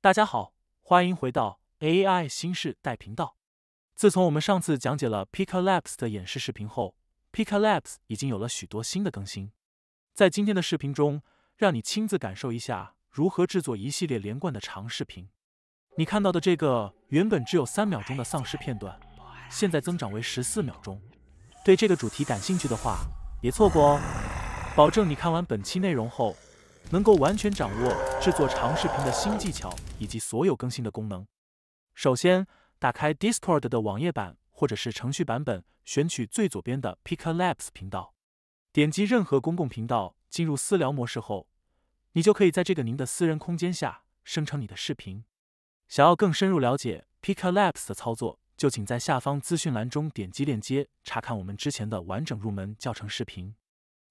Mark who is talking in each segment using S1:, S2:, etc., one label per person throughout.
S1: 大家好，欢迎回到 AI 新世代频道。自从我们上次讲解了 p i c o l a b s 的演示视频后 p i c o l a b s 已经有了许多新的更新。在今天的视频中，让你亲自感受一下如何制作一系列连贯的长视频。你看到的这个原本只有三秒钟的丧尸片段，现在增长为十四秒钟。对这个主题感兴趣的话，别错过哦！保证你看完本期内容后。能够完全掌握制作长视频的新技巧以及所有更新的功能。首先，打开 Discord 的网页版或者是程序版本，选取最左边的 p i c a l a b s 频道。点击任何公共频道，进入私聊模式后，你就可以在这个您的私人空间下生成你的视频。想要更深入了解 p i c a l a b s 的操作，就请在下方资讯栏中点击链接查看我们之前的完整入门教程视频，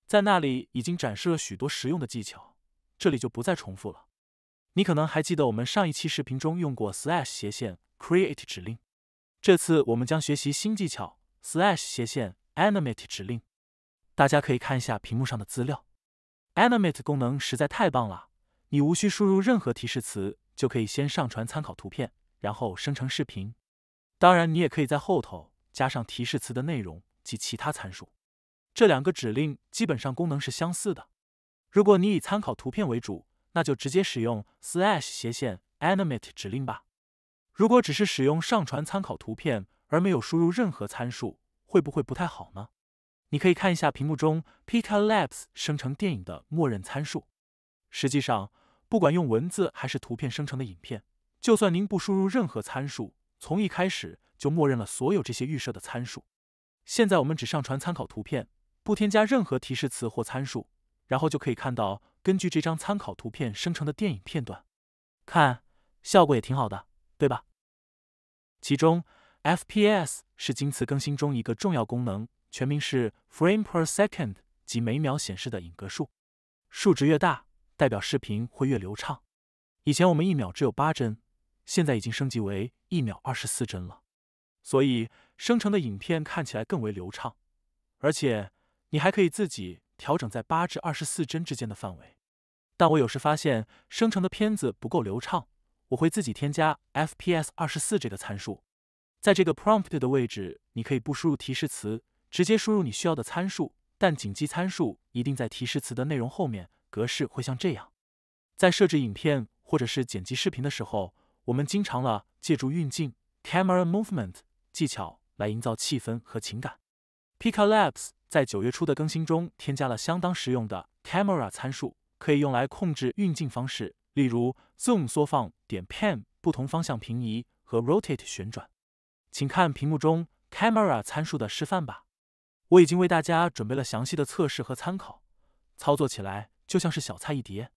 S1: 在那里已经展示了许多实用的技巧。这里就不再重复了。你可能还记得我们上一期视频中用过 slash 斜线 create 指令，这次我们将学习新技巧 slash 斜线 animate 指令。大家可以看一下屏幕上的资料。animate 功能实在太棒了，你无需输入任何提示词，就可以先上传参考图片，然后生成视频。当然，你也可以在后头加上提示词的内容及其他参数。这两个指令基本上功能是相似的。如果你以参考图片为主，那就直接使用 slash 斜线 animate 指令吧。如果只是使用上传参考图片而没有输入任何参数，会不会不太好呢？你可以看一下屏幕中 p i c a Labs 生成电影的默认参数。实际上，不管用文字还是图片生成的影片，就算您不输入任何参数，从一开始就默认了所有这些预设的参数。现在我们只上传参考图片，不添加任何提示词或参数。然后就可以看到根据这张参考图片生成的电影片段，看效果也挺好的，对吧？其中 FPS 是今次更新中一个重要功能，全名是 Frame per Second，即每秒显示的影格数。数值越大，代表视频会越流畅。以前我们一秒只有八帧，现在已经升级为一秒二十四帧了，所以生成的影片看起来更为流畅。而且你还可以自己。调整在八至二十四帧之间的范围，但我有时发现生成的片子不够流畅，我会自己添加 FPS 二十四这个参数。在这个 prompt 的位置，你可以不输入提示词，直接输入你需要的参数，但谨记参数一定在提示词的内容后面，格式会像这样。在设置影片或者是剪辑视频的时候，我们经常了借助运镜 （camera movement） 技巧来营造气氛和情感。Pika Labs 在九月初的更新中添加了相当实用的 Camera 参数，可以用来控制运镜方式，例如 Zoom 缩放、点 Pan 不同方向平移和 Rotate 旋转。请看屏幕中 Camera 参数的示范吧。我已经为大家准备了详细的测试和参考，操作起来就像是小菜一碟。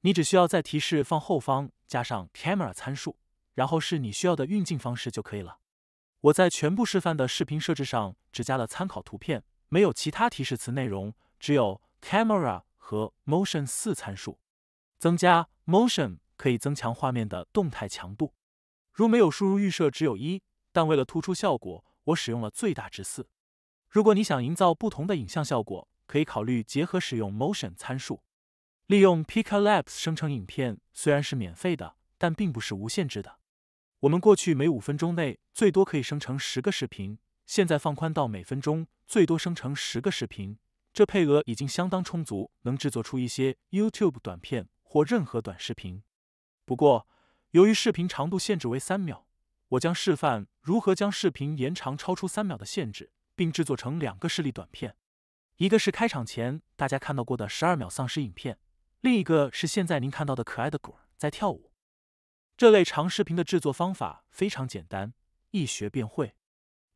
S1: 你只需要在提示放后方加上 Camera 参数，然后是你需要的运镜方式就可以了。我在全部示范的视频设置上只加了参考图片，没有其他提示词内容，只有 camera 和 motion 四参数。增加 motion 可以增强画面的动态强度。如没有输入预设，只有一，但为了突出效果，我使用了最大值四。如果你想营造不同的影像效果，可以考虑结合使用 motion 参数。利用 p i c a Labs 生成影片虽然是免费的，但并不是无限制的。我们过去每五分钟内最多可以生成十个视频，现在放宽到每分钟最多生成十个视频。这配额已经相当充足，能制作出一些 YouTube 短片或任何短视频。不过，由于视频长度限制为三秒，我将示范如何将视频延长超出三秒的限制，并制作成两个示例短片。一个是开场前大家看到过的十二秒丧尸影片，另一个是现在您看到的可爱的狗在跳舞。这类长视频的制作方法非常简单，一学便会。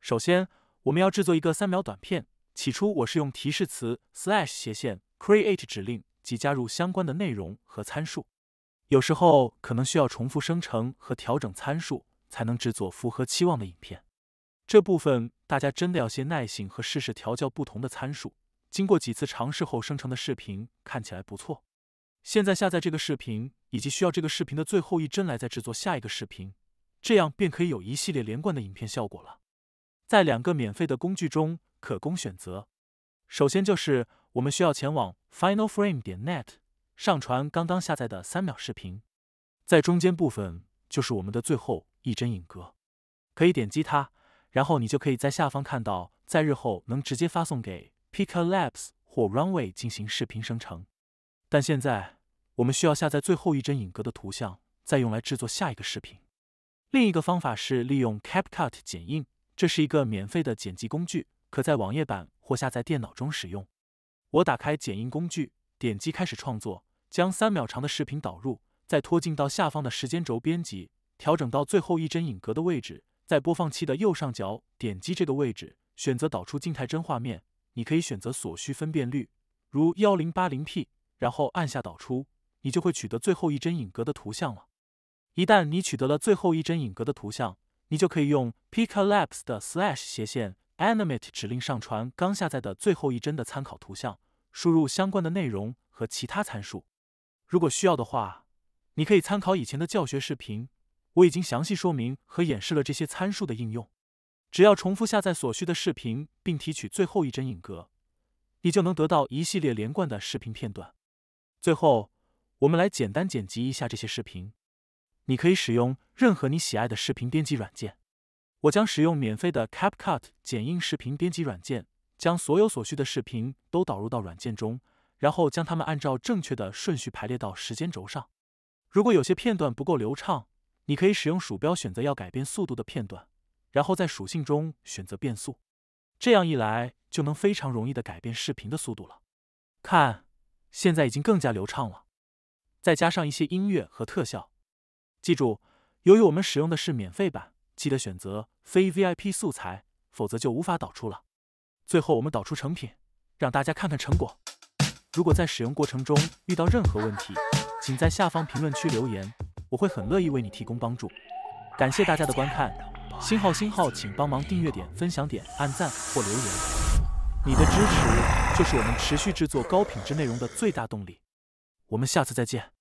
S1: 首先，我们要制作一个三秒短片。起初，我是用提示词 slash 斜线 create 指令及加入相关的内容和参数。有时候可能需要重复生成和调整参数，才能制作符合期望的影片。这部分大家真的要些耐心和试试调教不同的参数。经过几次尝试后，生成的视频看起来不错。现在下载这个视频。以及需要这个视频的最后一帧来再制作下一个视频，这样便可以有一系列连贯的影片效果了。在两个免费的工具中可供选择，首先就是我们需要前往 finalframe.net 点上传刚刚下载的三秒视频，在中间部分就是我们的最后一帧影格，可以点击它，然后你就可以在下方看到，在日后能直接发送给 p i c a Labs 或 Runway 进行视频生成，但现在。我们需要下载最后一帧影格的图像，再用来制作下一个视频。另一个方法是利用 CapCut 剪映，这是一个免费的剪辑工具，可在网页版或下载电脑中使用。我打开剪映工具，点击开始创作，将三秒长的视频导入，再拖进到下方的时间轴编辑，调整到最后一帧影格的位置。在播放器的右上角点击这个位置，选择导出静态帧画面。你可以选择所需分辨率，如幺零八零 P，然后按下导出。你就会取得最后一帧影格的图像了。一旦你取得了最后一帧影格的图像，你就可以用 Picolapse 的 slash 斜线 animate 指令上传刚下载的最后一帧的参考图像，输入相关的内容和其他参数。如果需要的话，你可以参考以前的教学视频，我已经详细说明和演示了这些参数的应用。只要重复下载所需的视频并提取最后一帧影格，你就能得到一系列连贯的视频片段。最后。我们来简单剪辑一下这些视频。你可以使用任何你喜爱的视频编辑软件，我将使用免费的 CapCut 剪映视频编辑软件，将所有所需的视频都导入到软件中，然后将它们按照正确的顺序排列到时间轴上。如果有些片段不够流畅，你可以使用鼠标选择要改变速度的片段，然后在属性中选择变速。这样一来，就能非常容易的改变视频的速度了。看，现在已经更加流畅了。再加上一些音乐和特效。记住，由于我们使用的是免费版，记得选择非 VIP 素材，否则就无法导出了。最后，我们导出成品，让大家看看成果。如果在使用过程中遇到任何问题，请在下方评论区留言，我会很乐意为你提供帮助。感谢大家的观看！星号星号，请帮忙订阅、点分享、点按赞或留言。你的支持就是我们持续制作高品质内容的最大动力。我们下次再见。